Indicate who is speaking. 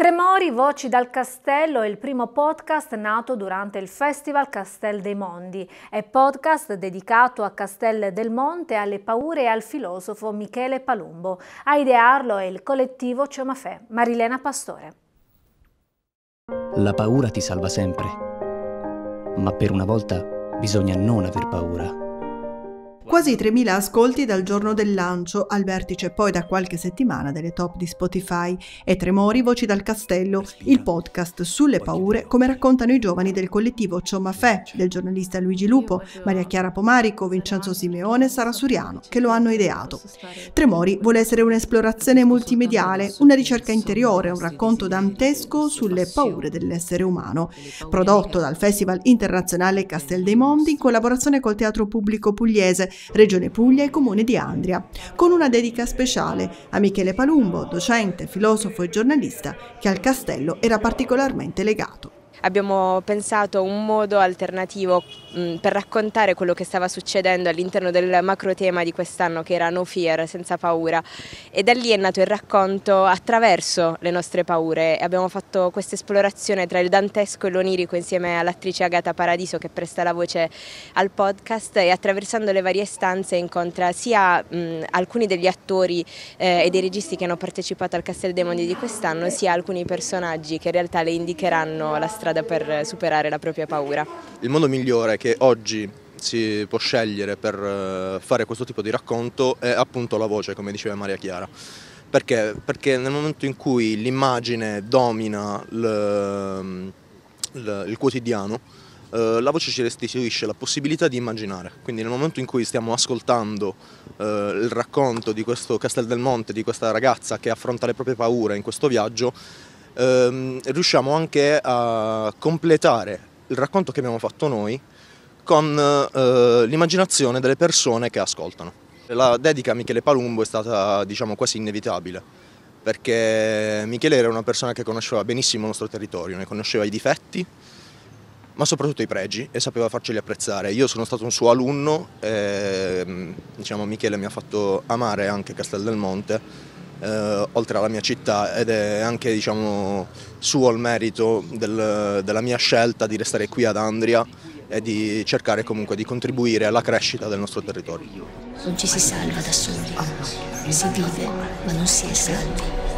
Speaker 1: Tremori, Voci dal Castello è il primo podcast nato durante il Festival Castel dei Mondi. È podcast dedicato a Castel del Monte, alle paure e al filosofo Michele Palumbo. A idearlo è il collettivo Ciomafè, Marilena Pastore.
Speaker 2: La paura ti salva sempre, ma per una volta bisogna non aver paura.
Speaker 1: Quasi 3.000 ascolti dal giorno del lancio, al vertice poi da qualche settimana delle top di Spotify e Tremori Voci dal Castello, il podcast sulle paure come raccontano i giovani del collettivo Ciomafè, del giornalista Luigi Lupo, Maria Chiara Pomarico, Vincenzo Simeone e Sara Suriano, che lo hanno ideato. Tremori vuole essere un'esplorazione multimediale, una ricerca interiore, un racconto dantesco sulle paure dell'essere umano, prodotto dal Festival Internazionale Castel dei Mondi in collaborazione col Teatro Pubblico Pugliese Regione Puglia e Comune di Andria, con una dedica speciale a Michele Palumbo, docente, filosofo e giornalista che al castello era particolarmente legato
Speaker 2: abbiamo pensato a un modo alternativo mm, per raccontare quello che stava succedendo all'interno del macro tema di quest'anno che era No Fear, senza paura e da lì è nato il racconto attraverso le nostre paure abbiamo fatto questa esplorazione tra il dantesco e l'onirico insieme all'attrice Agata Paradiso che presta la voce al podcast e attraversando le varie stanze incontra sia mh, mm, alcuni degli attori eh, e dei registi che hanno partecipato al Castel dei Mondi di quest'anno sia alcuni personaggi che in realtà le indicheranno la strada strada per superare la propria paura.
Speaker 3: Il modo migliore che oggi si può scegliere per eh, fare questo tipo di racconto è appunto la voce, come diceva Maria Chiara. Perché? Perché nel momento in cui l'immagine domina il, il quotidiano, eh, la voce ci restituisce la possibilità di immaginare, quindi nel momento in cui stiamo ascoltando eh, il racconto di questo Castel del Monte, di questa ragazza che affronta le proprie paure in questo viaggio, ehm, riusciamo anche a completare il racconto che abbiamo fatto noi con eh, l'immaginazione delle persone che ascoltano. La dedica a Michele Palumbo è stata diciamo, quasi inevitabile perché Michele era una persona che conosceva benissimo il nostro territorio, ne conosceva i difetti ma soprattutto i pregi e sapeva farceli apprezzare. Io sono stato un suo alunno e ehm, diciamo, Michele mi ha fatto amare anche Castel del Monte eh, oltre alla mia città ed è anche diciamo, suo il merito del, della mia scelta di restare qui ad Andria e di cercare comunque di contribuire alla crescita del nostro territorio.
Speaker 2: Non ci si salva
Speaker 3: da soli, si vive ma non si è salvi.